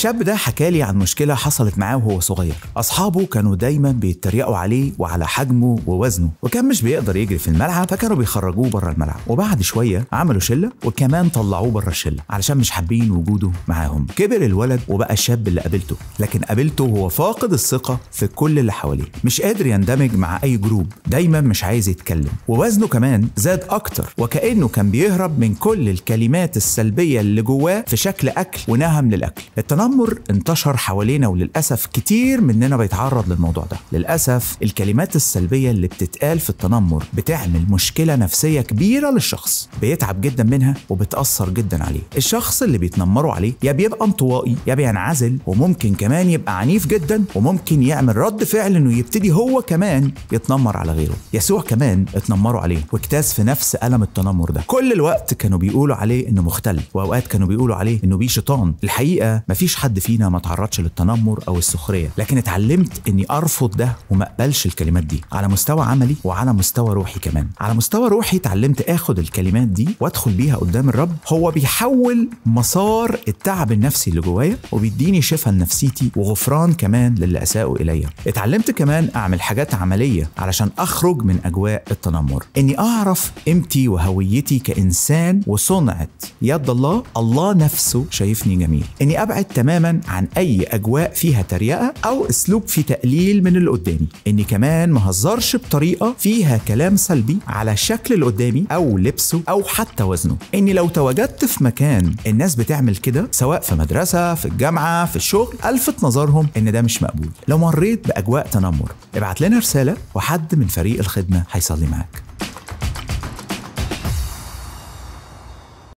الشاب ده حكالي عن مشكلة حصلت معاه وهو صغير أصحابه كانوا دايما بيتريقوا عليه وعلى حجمه ووزنه وكان مش بيقدر يجري في الملعب فكانوا بيخرجوه بره الملعب وبعد شوية عملوا شلة وكمان طلعوه بره الشلة علشان مش حابين وجوده معاهم كبر الولد وبقى الشاب اللي قابلته لكن قابلته وهو فاقد الثقة في كل اللي حواليه مش قادر يندمج مع أي جروب دايما مش عايز يتكلم ووزنه كمان زاد أكتر وكأنه كان بيهرب من كل الكلمات السلبية اللي جواه في شكل أكل ونهم للأكل التنمر التنمر انتشر حوالينا وللاسف كتير مننا بيتعرض للموضوع ده للاسف الكلمات السلبيه اللي بتتقال في التنمر بتعمل مشكله نفسيه كبيره للشخص بيتعب جدا منها وبتاثر جدا عليه الشخص اللي بيتنمروا عليه يا بيبقى انطوائي يا بينعزل وممكن كمان يبقى عنيف جدا وممكن يعمل رد فعل انه يبتدي هو كمان يتنمر على غيره يسوع كمان اتنمروا عليه واجتاز في نفس الم التنمر ده كل الوقت كانوا بيقولوا عليه انه مختل واوقات كانوا بيقولوا عليه انه بيه شيطان الحقيقه مفيش حد فينا ما تعرضش للتنمر او السخريه لكن اتعلمت اني ارفض ده وما اقبلش الكلمات دي على مستوى عملي وعلى مستوى روحي كمان على مستوى روحي اتعلمت اخد الكلمات دي وادخل بيها قدام الرب هو بيحول مسار التعب النفسي اللي جوايا وبيديني شفاء لنفسيتي وغفران كمان للي اساءوا اليا اتعلمت كمان اعمل حاجات عمليه علشان اخرج من اجواء التنمر اني اعرف قيمتي وهويتي كانسان وصنعه يد الله الله نفسه شايفني جميل اني ابعد تماما عن أي أجواء فيها تريقة أو أسلوب في تقليل من اللي قدامي إني كمان ما هزرش بطريقة فيها كلام سلبي على شكل اللي قدامي أو لبسه أو حتى وزنه إني لو تواجدت في مكان الناس بتعمل كده سواء في مدرسة في الجامعة في الشغل ألفت نظرهم إن ده مش مقبول لو مريت بأجواء تنمر ابعت لنا رسالة وحد من فريق الخدمة هيصلي معاك